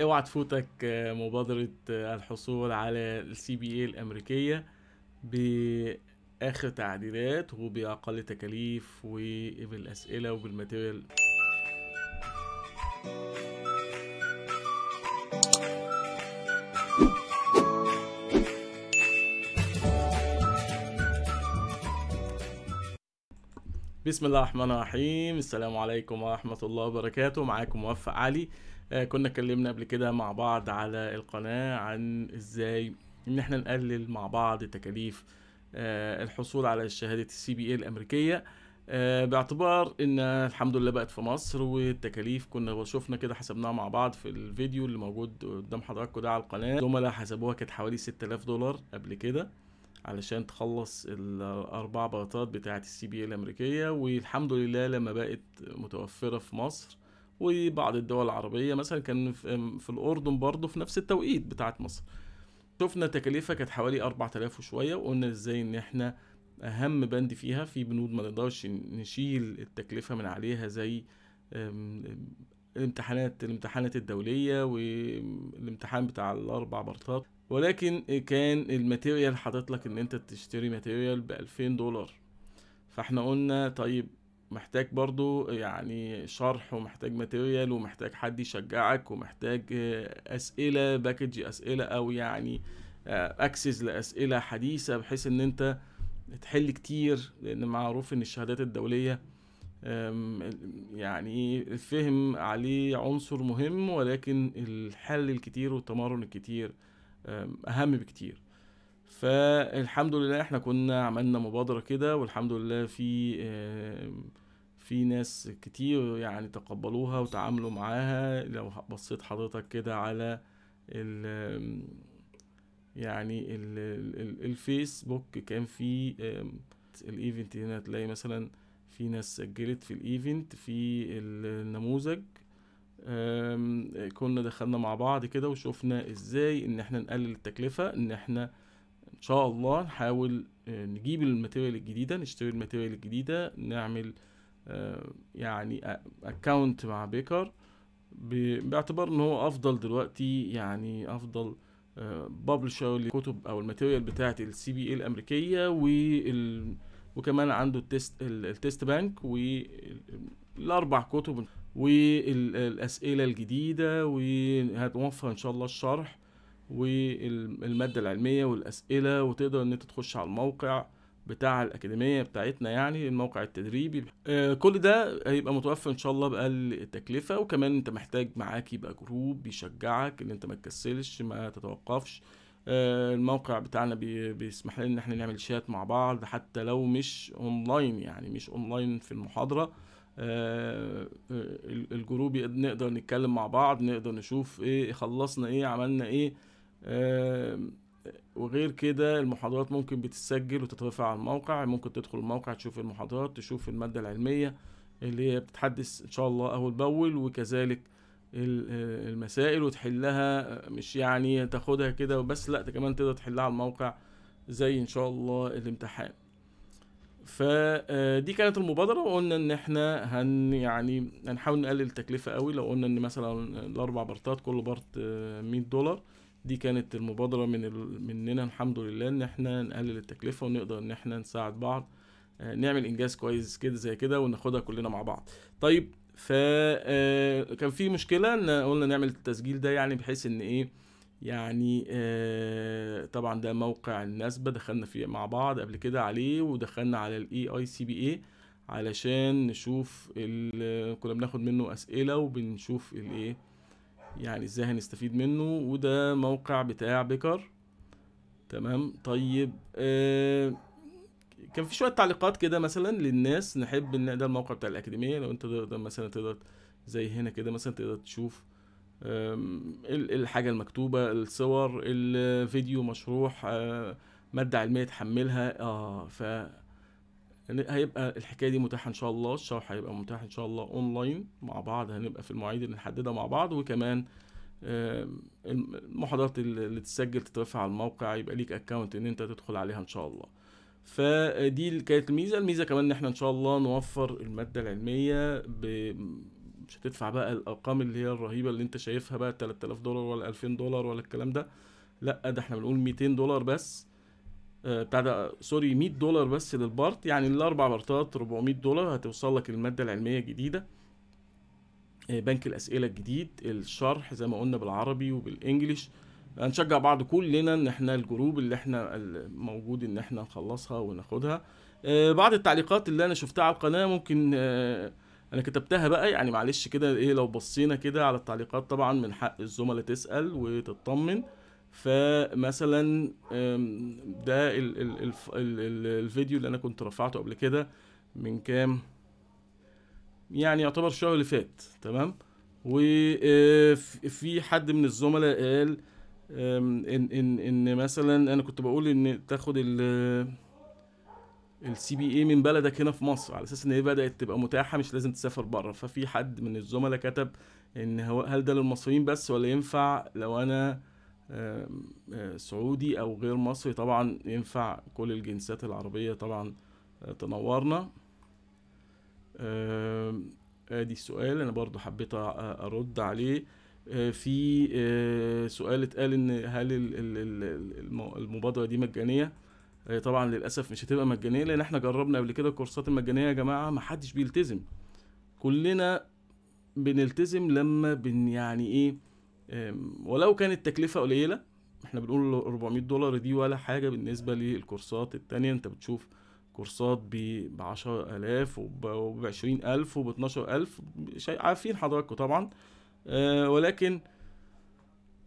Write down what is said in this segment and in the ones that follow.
اوعى تفوتك آه، مبادرة آه، الحصول على السي بي اي الأمريكية بآخر تعديلات وبأقل تكاليف وبالأسئلة وبالماتيريال بسم الله الرحمن الرحيم السلام عليكم ورحمة الله وبركاته معاكم موفق علي آه، كنا اتكلمنا قبل كده مع بعض على القناة عن ازاي ان احنا نقلل مع بعض تكاليف آه، الحصول على شهادة السي بي ايه الامريكية آه، باعتبار ان الحمد لله بقت في مصر والتكاليف كنا شفنا كده حسبناها مع بعض في الفيديو اللي موجود قدام حضراتكم ده على القناة الزملاء حسبوها كانت حوالي 6000 دولار قبل كده علشان تخلص الاربع بلاطات بتاعة السي بي ايه الامريكية والحمد لله لما بقت متوفرة في مصر وبعض الدول العربية مثلا كان في الأردن برضه في نفس التوقيت بتاعت مصر شفنا تكاليفها كانت حوالي 4000 وشوية وقلنا ازاي ان احنا اهم بند فيها في بنود ما نقدرش نشيل التكلفة من عليها زي الامتحانات الامتحانات الدولية والامتحان بتاع الاربع بارتات ولكن كان الماتيريال حاطط لك ان انت تشتري ماتيريال ب 2000 دولار فاحنا قلنا طيب محتاج برضو يعني شرح ومحتاج ماتيريال ومحتاج حد يشجعك ومحتاج آه، اسئله باكج اسئله او يعني اكسس آه، لاسئله حديثه بحيث ان انت تحل كتير لان معروف ان الشهادات الدوليه يعني الفهم عليه عنصر مهم ولكن الحل الكتير والتمرن الكتير اهم بكتير فالحمد لله احنا كنا عملنا مبادرة كده والحمد لله في في ناس كتير يعني تقبلوها وتعاملوا معاها لو بصيت حضرتك كده على ال يعني الفيسبوك كان في الايفنت هنا تلاقي مثلا في ناس سجلت في الايفنت في النموذج كنا دخلنا مع بعض كده وشوفنا ازاي ان احنا نقلل التكلفة ان احنا شاء الله نحاول آه، نجيب الماتيريال الجديدة نشتري الماتيريال الجديدة نعمل آه، يعني اكونت آه، مع بيكر باعتبار ان هو افضل دلوقتي يعني افضل بابلشر للكتب او الماتيريال بتاعه السي بي اي الامريكيه وال وكمان عنده التست التست بانك والاربع كتب والاسئله الجديده وهتوفر ان شاء الله الشرح والماده العلميه والاسئله وتقدر ان انت تخش على الموقع بتاع الاكاديميه بتاعتنا يعني الموقع التدريبي آه كل ده هيبقى متوفر ان شاء الله باقل التكلفه وكمان انت محتاج معاك يبقى جروب بيشجعك ان انت ما تكسلش ما تتوقفش آه الموقع بتاعنا بي بيسمح لنا ان احنا نعمل شات مع بعض حتى لو مش اونلاين يعني مش اونلاين في المحاضره آه, آه، الجروب نقدر نتكلم مع بعض نقدر نشوف ايه خلصنا ايه عملنا ايه وغير كده المحاضرات ممكن بتتسجل وتترفع على الموقع ممكن تدخل الموقع تشوف المحاضرات تشوف المادة العلمية اللي هي بتتحدث إن شاء الله أول بأول وكذلك آه، المسائل وتحلها مش يعني تاخدها كده وبس لا كمان تقدر تحلها على الموقع زي إن شاء الله الامتحان فدي آه، كانت المبادرة وقلنا إن إحنا هن يعني هنحاول نقلل التكلفة قوي لو قلنا إن مثلا الأربع بارتات كل بارت آه، مية دولار دي كانت المبادرة من ال... مننا الحمد لله ان احنا نقلل التكلفة ونقدر ان احنا نساعد بعض آه، نعمل انجاز كويس كده زي كده وناخدها كلنا مع بعض طيب آه، كان في مشكله ان قلنا نعمل التسجيل ده يعني بحيث ان ايه يعني آه، طبعا ده موقع النسبه دخلنا فيه مع بعض قبل كده عليه ودخلنا على الاي اي سي بي اي علشان نشوف كنا بناخد منه اسئله وبنشوف الايه يعني ازاي هنستفيد منه وده موقع بتاع بيكر تمام طيب آه، كان في شويه تعليقات كده مثلا للناس نحب ان ده الموقع بتاع الاكاديميه لو انت تقدر مثلا تقدر زي هنا كده مثلا تقدر تشوف الحاجه المكتوبه الصور الفيديو مشروح آه، ماده علميه تحملها اه ف هيبقى الحكايه دي متاحه ان شاء الله الشرح هيبقى متاح ان شاء الله اونلاين مع بعض هنبقى في المواعيد اللي نحددها مع بعض وكمان المحاضرات اللي تتسجل تترفع على الموقع يبقى ليك اكونت ان انت تدخل عليها ان شاء الله فدي كانت الميزه الميزه كمان ان احنا ان شاء الله نوفر الماده العلميه ب... مش هتدفع بقى الارقام اللي هي الرهيبه اللي انت شايفها بقى 3000 دولار ولا 2000 دولار ولا الكلام ده لا ده احنا بنقول 200 دولار بس آه، بتاع ده سوري 100 دولار بس للبارت يعني الاربع بارتات 400 دولار هتوصل لك الماده العلميه الجديده آه، بنك الاسئله الجديد الشرح زي ما قلنا بالعربي وبالانجلش هنشجع بعض كلنا ان احنا الجروب اللي احنا موجود ان احنا نخلصها وناخدها آه، بعض التعليقات اللي انا شفتها على القناه ممكن انا كتبتها بقى يعني معلش كده ايه لو بصينا كده على التعليقات طبعا من حق الزملاء تسال وتطمن فمثلا ده الفيديو اللي انا كنت رفعته قبل كده من كام يعني يعتبر الشهر اللي فات تمام وفي آه، حد من الزملاء قال ان ان ان مثلا انا كنت بقول ان تاخد ال السي بي اي من بلدك هنا في مصر على اساس ان هي بدات تبقى متاحه مش لازم تسافر بره ففي حد من الزملاء كتب ان هل ده للمصريين بس ولا ينفع لو انا سعودي او غير مصري طبعا ينفع كل الجنسات العربية طبعا تنورنا ادي السؤال انا برضو حبيت ارد عليه في سؤال اتقال ان هل المبادرة دي مجانية آه، طبعا للاسف مش هتبقى مجانية لان احنا جربنا قبل كده الكورسات المجانية يا جماعة محدش بيلتزم كلنا بنلتزم لما بن يعني ايه ولو كانت تكلفه قليله احنا بنقول 400 دولار دي ولا حاجه بالنسبه للكورسات التانية انت بتشوف كورسات ب 10000 وب 20000 وب 12000 عارفين حضراتكم طبعا آه، ولكن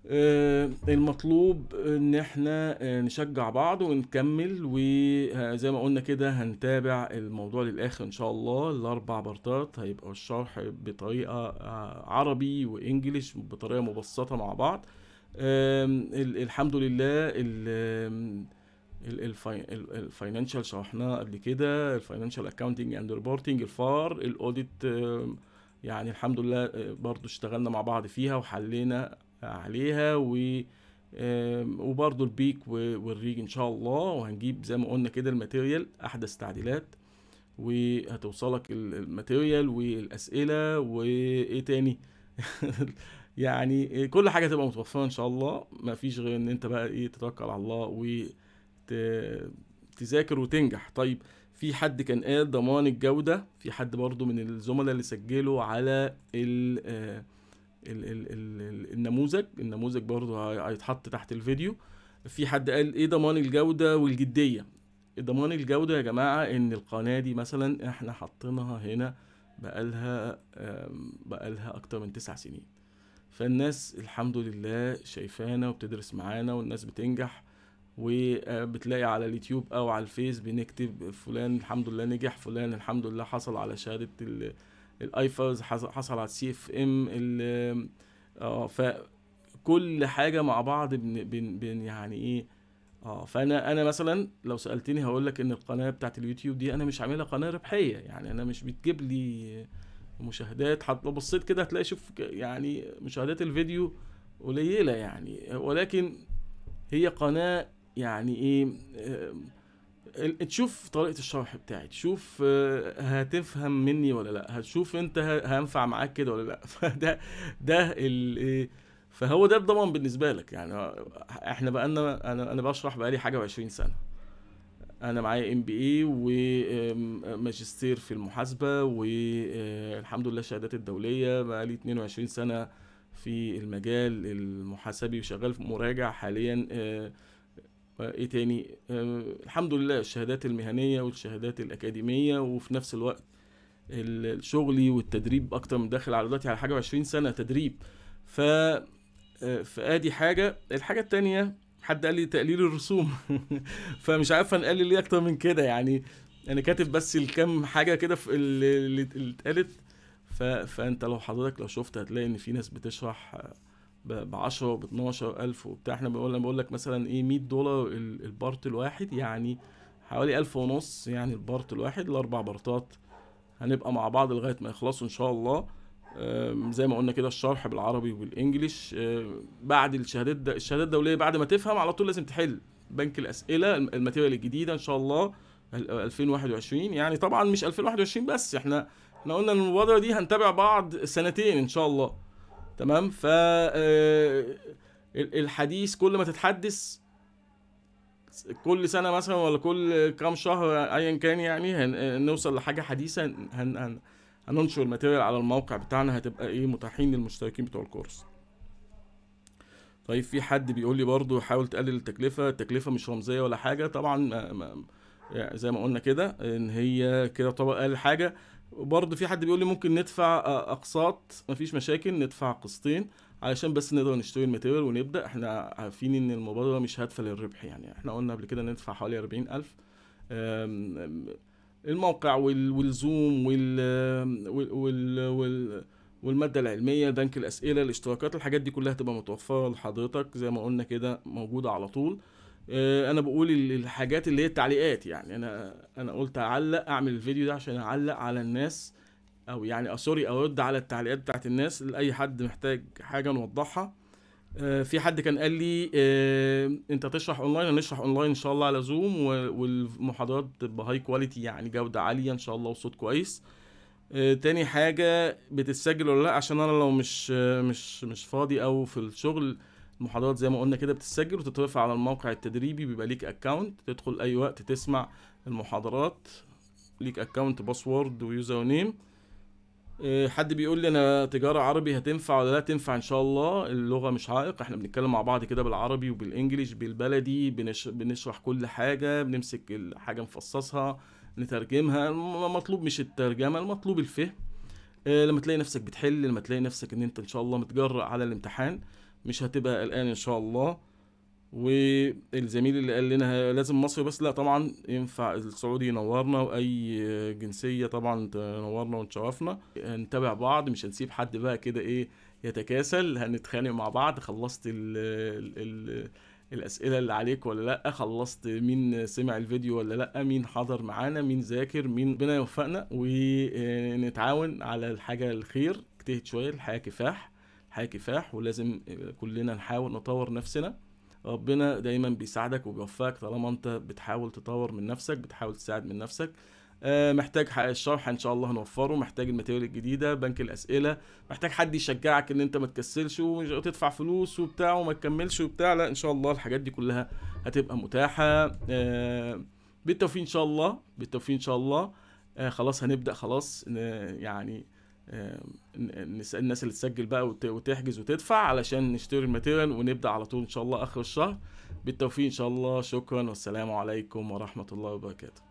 آه، المطلوب ان احنا آه، نشجع بعض ونكمل وزي ما قلنا كده هنتابع الموضوع للاخر ان شاء الله الاربع بارتات هيبقى الشرح بطريقه آه، عربي وانجليش بطريقه مبسطه مع بعض الحمد لله الفاينانشال شرحناه قبل كده الفاينانشال اكاونتنج اند ريبورتنج الفار الاوديت يعني الحمد لله برضو اشتغلنا مع بعض فيها وحلينا عليها و وبرضو البيك والريج ان شاء الله وهنجيب زي ما قلنا كده الماتيريال احدث تعديلات وهتوصلك الماتيريال والاسئله وايه تاني يعني كل حاجه تبقى متوفره ان شاء الله ما فيش غير ان انت بقى ايه تتوكل على الله وتذاكر وتنجح طيب في حد كان قال ضمان الجوده في حد برضو من الزملاء اللي سجلوا على ال آه، ال ال ال النموذج النموذج برضه هيتحط تحت الفيديو في حد قال ايه ضمان الجوده والجديه ضمان الجوده يا جماعه ان القناه دي مثلا احنا حاطينها هنا بقالها بقالها اكتر من تسع سنين فالناس الحمد لله شايفانا وبتدرس معانا والناس بتنجح وبتلاقي آه، على اليوتيوب او على الفيس بنكتب فلان الحمد لله نجح فلان الحمد لله حصل على شهاده الايفاز حصل على السي اف ام اه فكل حاجه مع بعض بن, بن, بن يعني ايه اه فانا انا مثلا لو سالتني هقول لك ان القناه بتاعت اليوتيوب دي انا مش عاملها قناه ربحيه يعني انا مش بتجيب لي مشاهدات حتى لو بصيت كده هتلاقي شوف يعني مشاهدات الفيديو قليله يعني ولكن هي قناه يعني ايه آه، تشوف طريقه الشرح بتاعي تشوف آه، هتفهم مني ولا لا هتشوف انت هينفع معاك كده ولا لا فده ده ال إيه، فهو ده الضمان بالنسبه لك يعني احنا بقى انا انا بشرح بقالي حاجه و20 سنه انا معايا ام بي اي وماجستير في المحاسبه والحمد آه، لله الشهادات الدوليه بقالي 22 سنه في المجال المحاسبي وشغال مراجع حاليا آه، آه، ايه تاني آه، الحمد لله الشهادات المهنيه والشهادات الاكاديميه وفي نفس الوقت الشغلي والتدريب اكتر من داخل على دلوقتي على حاجه وعشرين 20 سنه تدريب ف آه، فادي حاجه الحاجه التانية حد قال لي تقليل الرسوم فمش عارف انا ليه اكتر من كده يعني انا كاتب بس الكم حاجه كده في اللي اتقالت فانت لو حضرتك لو شفت هتلاقي ان في ناس بتشرح ب 10 و 12 1000 وبتاع احنا بقول بقول لك مثلا ايه 100 دولار البارت الواحد يعني حوالي 1000 ونص يعني البارت الواحد الاربع بارتات هنبقى مع بعض لغايه ما يخلصوا ان شاء الله زي ما قلنا كده الشرح بالعربي وبالانجلش بعد الشهادات ده الشهادات الدوليه بعد ما تفهم على طول لازم تحل بنك الاسئله الماتيريال الجديده ان شاء الله 2021 يعني طبعا مش 2021 بس احنا احنا قلنا ان المبادره دي هنتابع بعض سنتين ان شاء الله تمام ف آه، الحديث كل ما تتحدث كل سنه مثلا ولا كل كام شهر ايا كان يعني نوصل لحاجه حديثه هن هن هننشر الماتيريال على الموقع بتاعنا هتبقى ايه متاحين للمشتركين بتوع الكورس طيب في حد بيقول لي برضه حاول تقلل التكلفه التكلفه مش رمزيه ولا حاجه طبعا ما ما يعني زي ما قلنا كده ان هي كده طبعا اقل حاجه وبرضه في حد بيقول لي ممكن ندفع آه، اقساط مفيش مشاكل ندفع قسطين علشان بس نقدر نشتري الماتيريال ونبدا احنا عارفين ان المبادره مش هادفه للربح يعني احنا قلنا قبل كده ندفع حوالي 40000 الموقع والزوم وال وال, وال, والمادة العلمية بنك الأسئلة الاشتراكات الحاجات دي كلها هتبقى متوفرة لحضرتك زي ما قلنا كده موجودة على طول آه، انا بقول الحاجات اللي هي التعليقات يعني انا انا قلت اعلق اعمل الفيديو ده عشان اعلق على الناس او يعني سوري آه، ارد على التعليقات بتاعت الناس لاي حد محتاج حاجه نوضحها آه، في حد كان قال لي انت تشرح اونلاين هنشرح اونلاين ان شاء الله على زوم والمحاضرات تبقى هاي كواليتي يعني جوده عاليه ان شاء الله وصوت كويس تاني حاجه بتتسجل ولا لا عشان انا لو مش مش مش فاضي او في الشغل المحاضرات زي ما قلنا كده بتتسجل وتترفع على الموقع التدريبي بيبقى ليك اكونت تدخل اي وقت تسمع المحاضرات ليك اكونت باسورد ويوزر نيم حد بيقول لي انا تجاره عربي هتنفع ولا لا تنفع ان شاء الله اللغه مش عائق احنا بنتكلم مع بعض كده بالعربي وبالانجليش بالبلدي بنش... بنشرح كل حاجه بنمسك الحاجه نفصصها نترجمها المطلوب مش الترجمه المطلوب الفهم آه، لما تلاقي نفسك بتحل لما تلاقي نفسك ان انت ان شاء الله متجرأ على الامتحان مش هتبقى قلقان ان شاء الله والزميل اللي قال لنا لازم مصري بس لا طبعا ينفع السعودي ينورنا واي جنسيه طبعا تنورنا ونشرفنا هنتابع بعض مش هنسيب حد بقى كده ايه يتكاسل هنتخانق مع بعض خلصت الـ الـ الـ الاسئله اللي عليك ولا لا خلصت مين سمع الفيديو ولا لا مين حضر معانا مين ذاكر مين ربنا يوفقنا ونتعاون على الحاجه الخير اجتهد شويه الحياه كفاح حياه كفاح ولازم آه، كلنا نحاول نطور نفسنا ربنا دايما بيساعدك وبيوفقك طالما انت بتحاول تطور من نفسك بتحاول تساعد من نفسك آه، محتاج الشرح ان شاء الله هنوفره محتاج الماتيريال الجديده بنك الاسئله محتاج حد يشجعك ان انت ما تكسلش وتدفع فلوس وبتاع وما تكملش وبتاع لا ان شاء الله الحاجات دي كلها هتبقى متاحه آه، بالتوفيق ان شاء الله بالتوفيق ان شاء الله خلاص هنبدا خلاص يعني نسال الناس اللي تسجل بقى وتحجز وتدفع علشان نشتري الماتيريال ونبدا على طول ان شاء الله اخر الشهر بالتوفيق ان شاء الله شكرا والسلام عليكم ورحمه الله وبركاته